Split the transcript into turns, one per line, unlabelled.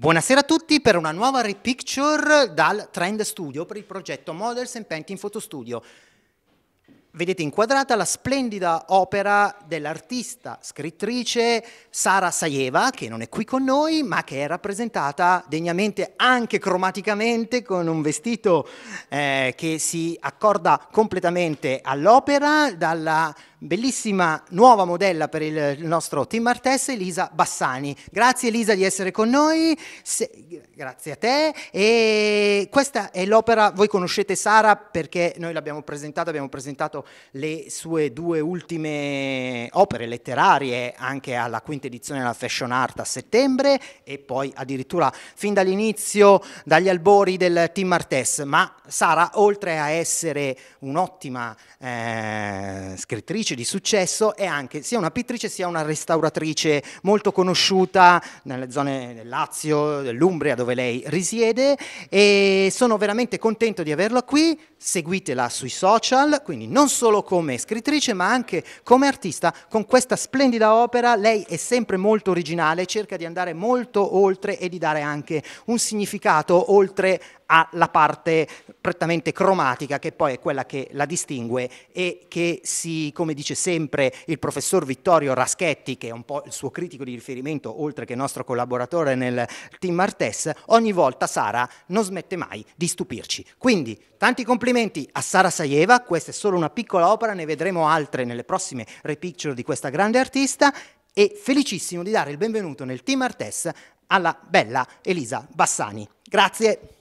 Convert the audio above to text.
Buonasera a tutti per una nuova repicture dal Trend Studio per il progetto Models and Painting Photo Studio. Vedete inquadrata la splendida opera dell'artista scrittrice Sara Saieva, che non è qui con noi, ma che è rappresentata degnamente anche cromaticamente con un vestito eh, che si accorda completamente all'opera dalla bellissima nuova modella per il nostro team Artes, Elisa Bassani. Grazie Elisa di essere con noi, Se... grazie a te. E questa è l'opera, voi conoscete Sara perché noi l'abbiamo presentata, abbiamo presentato le sue due ultime opere letterarie anche alla quinta edizione della Fashion Art a settembre e poi addirittura fin dall'inizio, dagli albori del team Artes. Ma Sara, oltre a essere un'ottima... Eh, scrittrice di successo, e anche sia una pittrice sia una restauratrice molto conosciuta nelle zone del Lazio, dell'Umbria dove lei risiede e sono veramente contento di averla qui, seguitela sui social, quindi non solo come scrittrice ma anche come artista con questa splendida opera, lei è sempre molto originale, cerca di andare molto oltre e di dare anche un significato oltre alla parte prettamente cromatica che poi è quella che la distingue e che si, come dice sempre il professor Vittorio Raschetti, che è un po' il suo critico di riferimento oltre che nostro collaboratore nel team Artes, ogni volta Sara non smette mai di stupirci. Quindi tanti complimenti a Sara Saieva, questa è solo una piccola opera, ne vedremo altre nelle prossime repicture di questa grande artista e felicissimo di dare il benvenuto nel team Artes alla bella Elisa Bassani. Grazie.